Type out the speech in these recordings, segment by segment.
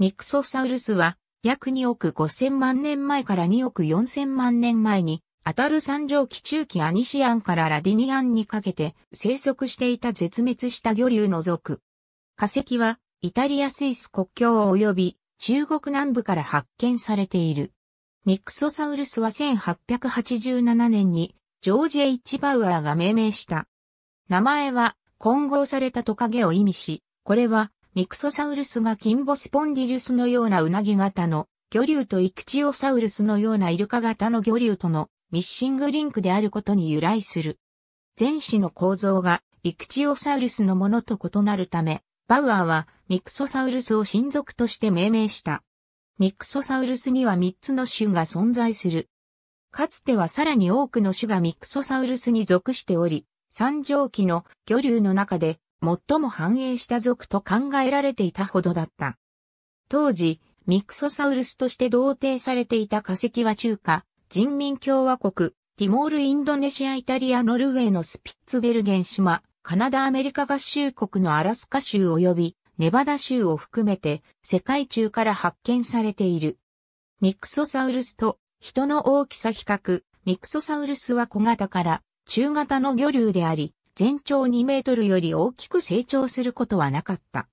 ミクソサウルスは約2億5000万年前から2億4000万年前に当たる三畳紀中期アニシアンからラディニアンにかけて生息していた絶滅した魚竜の属。化石はイタリア・スイス国境及び中国南部から発見されている。ミクソサウルスは1887年にジョージ・ H・ バウアーが命名した。名前は混合されたトカゲを意味し、これはミクソサウルスがキンボスポンディルスのようなウナギ型の魚竜とイクチオサウルスのようなイルカ型の魚竜とのミッシングリンクであることに由来する。前肢の構造がイクチオサウルスのものと異なるため、バウアーはミクソサウルスを親族として命名した。ミクソサウルスには3つの種が存在する。かつてはさらに多くの種がミクソサウルスに属しており、三畳期の魚竜の中で最も繁栄した族と考えられていたほどだった。当時、ミクソサウルスとして同定されていた化石は中華、人民共和国、ティモール・インドネシア・イタリア・ノルウェーのスピッツベルゲン島、カナダ・アメリカ合衆国のアラスカ州及びネバダ州を含めて世界中から発見されている。ミクソサウルスと人の大きさ比較、ミクソサウルスは小型から中型の魚類であり、全長2メートルより大きく成長することはなかった。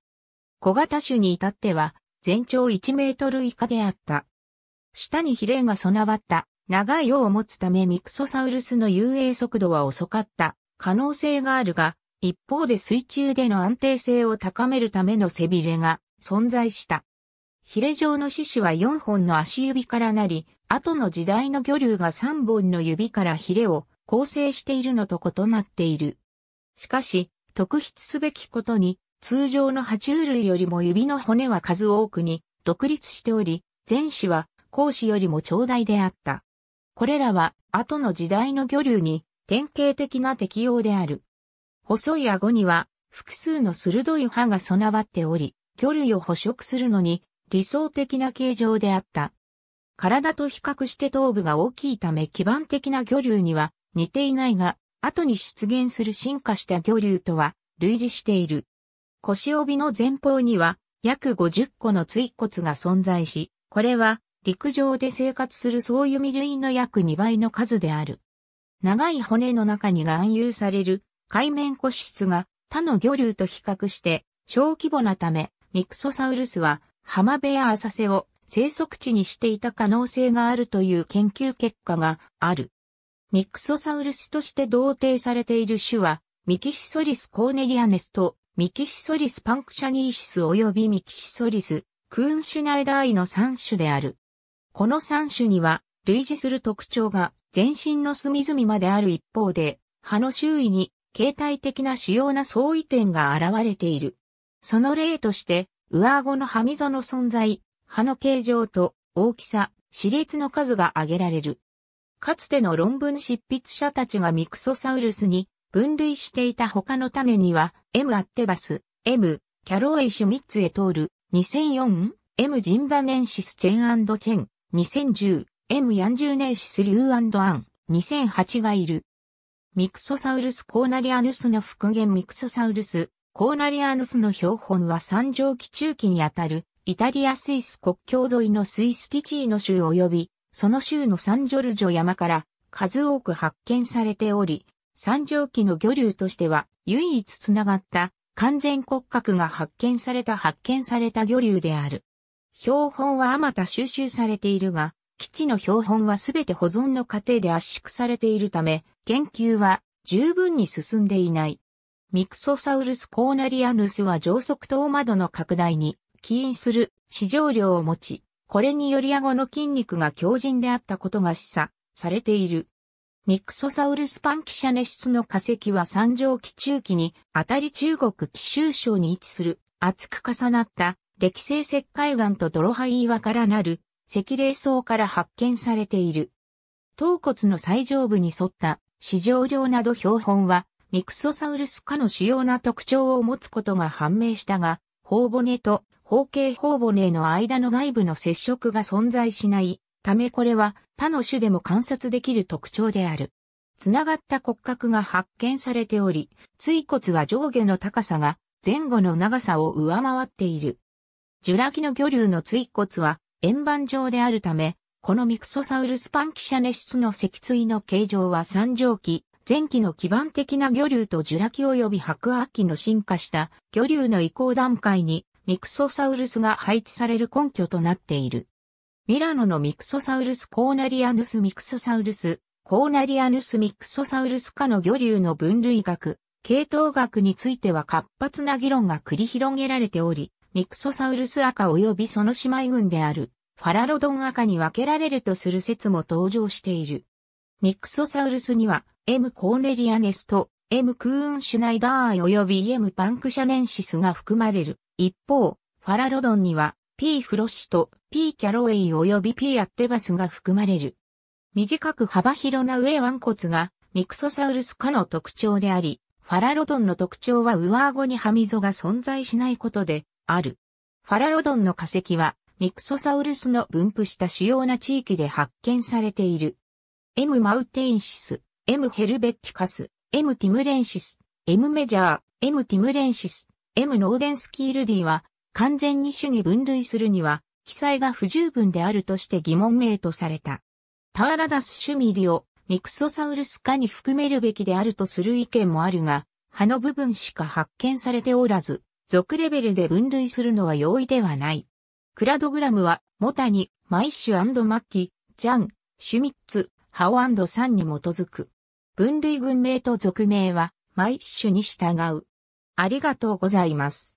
小型種に至っては、全長1メートル以下であった。下にヒレが備わった長い尾を持つためミクソサウルスの遊泳速度は遅かった可能性があるが、一方で水中での安定性を高めるための背びれが存在した。ヒレ状の獅子は4本の足指からなり、後の時代の魚竜が3本の指からヒレを構成しているのと異なっている。しかし、特筆すべきことに、通常の爬虫類よりも指の骨は数多くに独立しており、前肢は後肢よりも長大であった。これらは後の時代の魚流に典型的な適用である。細い顎には複数の鋭い歯が備わっており、魚類を捕食するのに理想的な形状であった。体と比較して頭部が大きいため基盤的な魚流には似ていないが、後に出現する進化した魚竜とは類似している。腰帯の前方には約50個の椎骨が存在し、これは陸上で生活する総弓類の約2倍の数である。長い骨の中に含有される海面骨質が他の魚竜と比較して小規模なためミクソサウルスは浜辺や浅瀬を生息地にしていた可能性があるという研究結果がある。ミクソサウルスとして同定されている種は、ミキシソリスコーネリアネスと、ミキシソリスパンクシャニーシス及びミキシソリス、クーンシュナイダーイの3種である。この3種には、類似する特徴が全身の隅々まである一方で、葉の周囲に形態的な主要な相違点が現れている。その例として、上顎の歯溝の存在、歯の形状と大きさ、歯列の数が挙げられる。かつての論文執筆者たちがミクソサウルスに分類していた他の種には、M. アッテバス、M. キャロウェイ・シュミッツへ通る、2004、M. ジンバネンシス・チェンチェン、2010、M. ヤンジュネンシス・リューアン、2008がいる。ミクソサウルス・コーナリアヌスの復元ミクソサウルス、コーナリアヌスの標本は三畳紀中期にあたる、イタリア・スイス国境沿いのスイスティチーノ州及びその州のサンジョルジョ山から数多く発見されており、三畳紀の魚竜としては唯一つながった完全骨格が発見された発見された魚竜である。標本はあまた収集されているが、基地の標本はすべて保存の過程で圧縮されているため、研究は十分に進んでいない。ミクソサウルス・コーナリアヌスは上足頭窓の拡大に起因する市場量を持ち、これにより顎の筋肉が強靭であったことが示唆されている。ミクソサウルスパンキシャネシスの化石は三畳期中期にあたり中国紀州省に位置する厚く重なった歴性石灰岩と泥灰岩からなる石霊層から発見されている。頭骨の最上部に沿った市場量など標本はミクソサウルス科の主要な特徴を持つことが判明したが、頬骨と方形頬骨の間の外部の接触が存在しないためこれは他の種でも観察できる特徴である。つながった骨格が発見されており、椎骨は上下の高さが前後の長さを上回っている。ジュラ紀の魚竜の椎骨は円盤状であるため、このミクソサウルスパンキシャネシスの脊椎の形状は三条期、前期の基盤的な魚竜とジュラ紀及び白亜紀の進化した魚竜の移行段階にミクソサウルスが配置される根拠となっている。ミラノのミクソサウルスコーナリアヌスミクソサウルス、コーナリアヌスミクソサウルス科の魚流の分類学、系統学については活発な議論が繰り広げられており、ミクソサウルス赤及びその姉妹群であるファラロドン赤に分けられるとする説も登場している。ミクソサウルスには M コーネリアネスと M クーンシュナイダー及び M パンクシャネンシスが含まれる。一方、ファラロドンには P フロッシュと P キャロウェイ及び P アッテバスが含まれる。短く幅広な上腕骨がミクソサウルス科の特徴であり、ファラロドンの特徴は上顎に歯溝が存在しないことである。ファラロドンの化石はミクソサウルスの分布した主要な地域で発見されている。M マウテンシス、M ヘルベッティカス、M ティムレンシス、M メジャー、M ティムレンシス、M ノーデンスキールディは、完全に種に分類するには、記載が不十分であるとして疑問名とされた。タワラダス・シュミリをミクソサウルス科に含めるべきであるとする意見もあるが、葉の部分しか発見されておらず、属レベルで分類するのは容易ではない。クラドグラムは、モタニ、マイッシュマッキ、ジャン、シュミッツ、ハオサンに基づく。分類群名と属名は、マイッシュに従う。ありがとうございます。